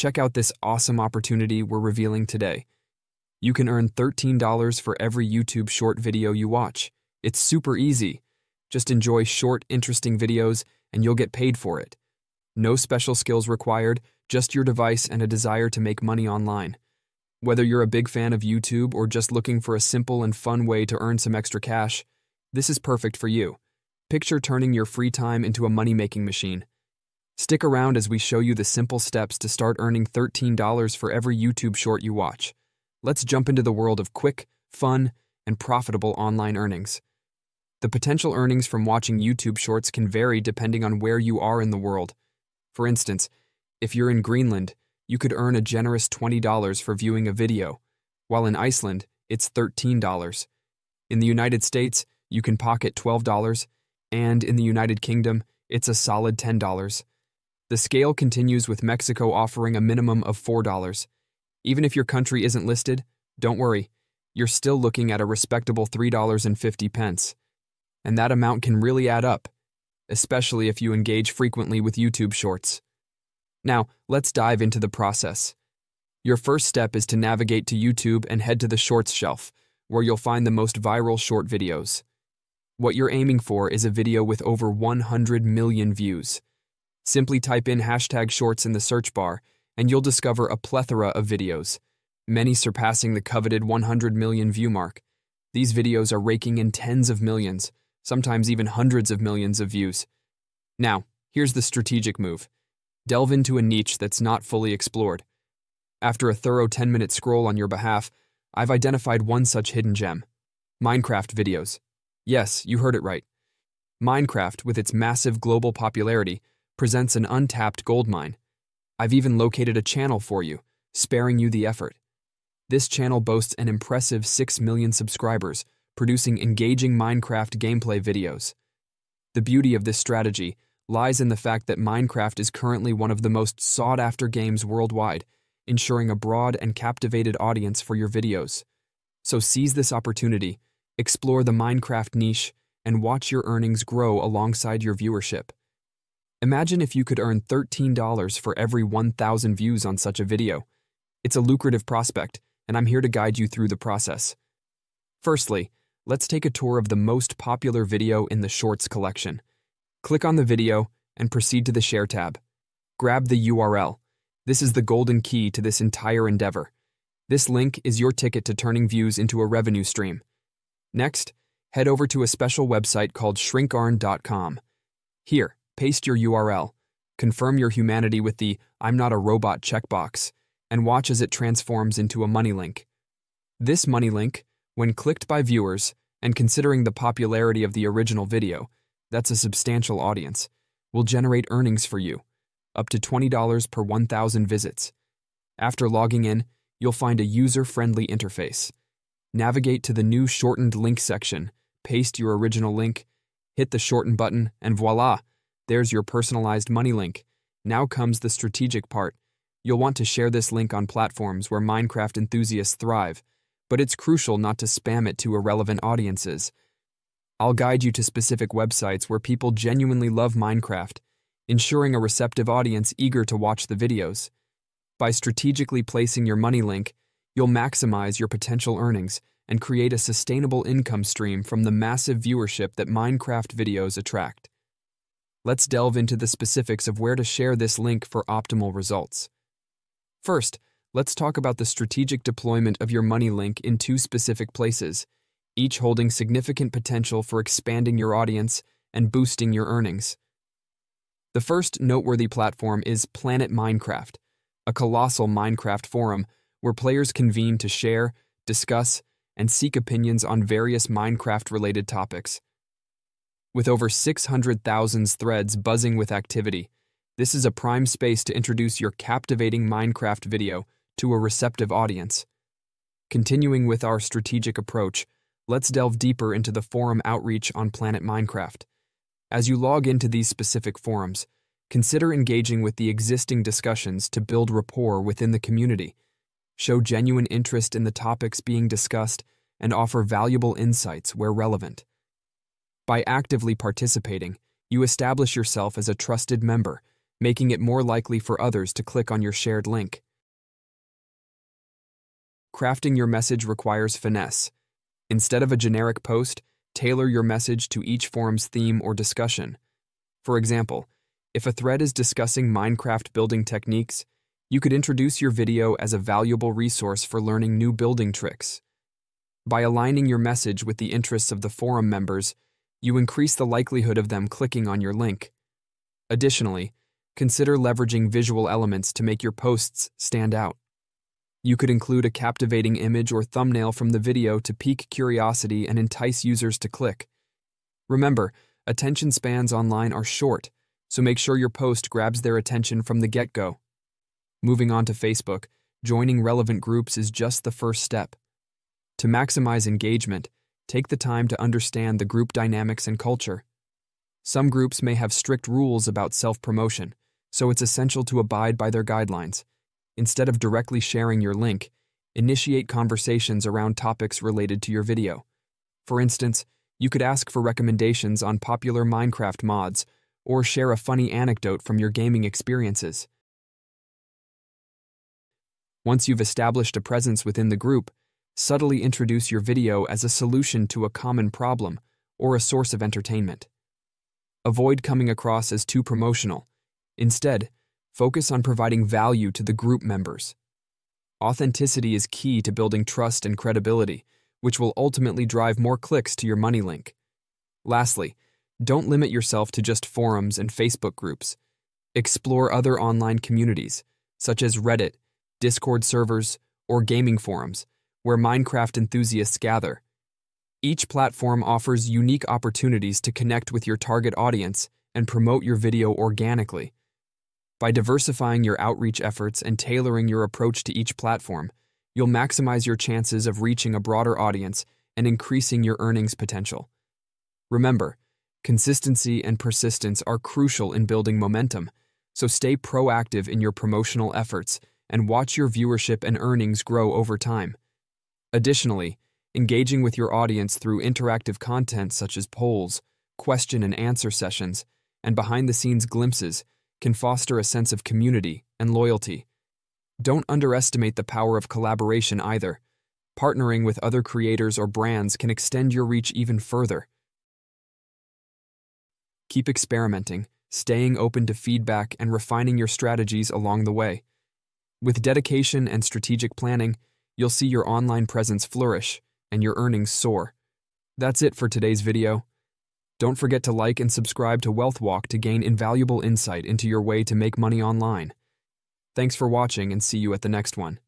Check out this awesome opportunity we're revealing today. You can earn $13 for every YouTube short video you watch. It's super easy. Just enjoy short, interesting videos, and you'll get paid for it. No special skills required, just your device and a desire to make money online. Whether you're a big fan of YouTube or just looking for a simple and fun way to earn some extra cash, this is perfect for you. Picture turning your free time into a money-making machine. Stick around as we show you the simple steps to start earning $13 for every YouTube short you watch. Let's jump into the world of quick, fun, and profitable online earnings. The potential earnings from watching YouTube shorts can vary depending on where you are in the world. For instance, if you're in Greenland, you could earn a generous $20 for viewing a video, while in Iceland, it's $13. In the United States, you can pocket $12, and in the United Kingdom, it's a solid $10. The scale continues with Mexico offering a minimum of $4. Even if your country isn't listed, don't worry, you're still looking at a respectable $3.50. And that amount can really add up, especially if you engage frequently with YouTube Shorts. Now, let's dive into the process. Your first step is to navigate to YouTube and head to the Shorts shelf, where you'll find the most viral short videos. What you're aiming for is a video with over 100 million views. Simply type in hashtag shorts in the search bar, and you'll discover a plethora of videos, many surpassing the coveted 100 million view mark. These videos are raking in tens of millions, sometimes even hundreds of millions of views. Now, here's the strategic move. Delve into a niche that's not fully explored. After a thorough 10-minute scroll on your behalf, I've identified one such hidden gem. Minecraft videos. Yes, you heard it right. Minecraft, with its massive global popularity, presents an untapped gold mine. I've even located a channel for you, sparing you the effort. This channel boasts an impressive 6 million subscribers, producing engaging Minecraft gameplay videos. The beauty of this strategy lies in the fact that Minecraft is currently one of the most sought-after games worldwide, ensuring a broad and captivated audience for your videos. So seize this opportunity, explore the Minecraft niche, and watch your earnings grow alongside your viewership. Imagine if you could earn $13 for every 1,000 views on such a video. It's a lucrative prospect, and I'm here to guide you through the process. Firstly, let's take a tour of the most popular video in the Shorts collection. Click on the video and proceed to the Share tab. Grab the URL. This is the golden key to this entire endeavor. This link is your ticket to turning views into a revenue stream. Next, head over to a special website called shrinkarn.com. Here, paste your URL, confirm your humanity with the I'm not a robot checkbox, and watch as it transforms into a money link. This money link, when clicked by viewers, and considering the popularity of the original video, that's a substantial audience, will generate earnings for you, up to $20 per 1,000 visits. After logging in, you'll find a user-friendly interface. Navigate to the new shortened link section, paste your original link, hit the shorten button, and voila, there's your personalized money link. Now comes the strategic part. You'll want to share this link on platforms where Minecraft enthusiasts thrive, but it's crucial not to spam it to irrelevant audiences. I'll guide you to specific websites where people genuinely love Minecraft, ensuring a receptive audience eager to watch the videos. By strategically placing your money link, you'll maximize your potential earnings and create a sustainable income stream from the massive viewership that Minecraft videos attract. Let's delve into the specifics of where to share this link for optimal results. First, let's talk about the strategic deployment of your money link in two specific places, each holding significant potential for expanding your audience and boosting your earnings. The first noteworthy platform is Planet Minecraft, a colossal Minecraft forum where players convene to share, discuss, and seek opinions on various Minecraft-related topics. With over 600,000 threads buzzing with activity, this is a prime space to introduce your captivating Minecraft video to a receptive audience. Continuing with our strategic approach, let's delve deeper into the forum outreach on Planet Minecraft. As you log into these specific forums, consider engaging with the existing discussions to build rapport within the community, show genuine interest in the topics being discussed, and offer valuable insights where relevant. By actively participating, you establish yourself as a trusted member, making it more likely for others to click on your shared link. Crafting your message requires finesse. Instead of a generic post, tailor your message to each forum's theme or discussion. For example, if a thread is discussing Minecraft building techniques, you could introduce your video as a valuable resource for learning new building tricks. By aligning your message with the interests of the forum members, you increase the likelihood of them clicking on your link. Additionally, consider leveraging visual elements to make your posts stand out. You could include a captivating image or thumbnail from the video to pique curiosity and entice users to click. Remember, attention spans online are short, so make sure your post grabs their attention from the get go. Moving on to Facebook, joining relevant groups is just the first step. To maximize engagement, take the time to understand the group dynamics and culture. Some groups may have strict rules about self promotion, so it's essential to abide by their guidelines. Instead of directly sharing your link, initiate conversations around topics related to your video. For instance, you could ask for recommendations on popular Minecraft mods or share a funny anecdote from your gaming experiences. Once you've established a presence within the group, subtly introduce your video as a solution to a common problem or a source of entertainment. Avoid coming across as too promotional. Instead, focus on providing value to the group members. Authenticity is key to building trust and credibility, which will ultimately drive more clicks to your money link. Lastly, don't limit yourself to just forums and Facebook groups. Explore other online communities, such as Reddit, Discord servers, or gaming forums, where Minecraft enthusiasts gather. Each platform offers unique opportunities to connect with your target audience and promote your video organically. By diversifying your outreach efforts and tailoring your approach to each platform, you'll maximize your chances of reaching a broader audience and increasing your earnings potential. Remember, consistency and persistence are crucial in building momentum, so stay proactive in your promotional efforts and watch your viewership and earnings grow over time. Additionally, engaging with your audience through interactive content such as polls, question and answer sessions, and behind the scenes glimpses can foster a sense of community and loyalty. Don't underestimate the power of collaboration either. Partnering with other creators or brands can extend your reach even further. Keep experimenting, staying open to feedback, and refining your strategies along the way. With dedication and strategic planning, you'll see your online presence flourish and your earnings soar. That's it for today's video. Don't forget to like and subscribe to Wealth Walk to gain invaluable insight into your way to make money online. Thanks for watching and see you at the next one.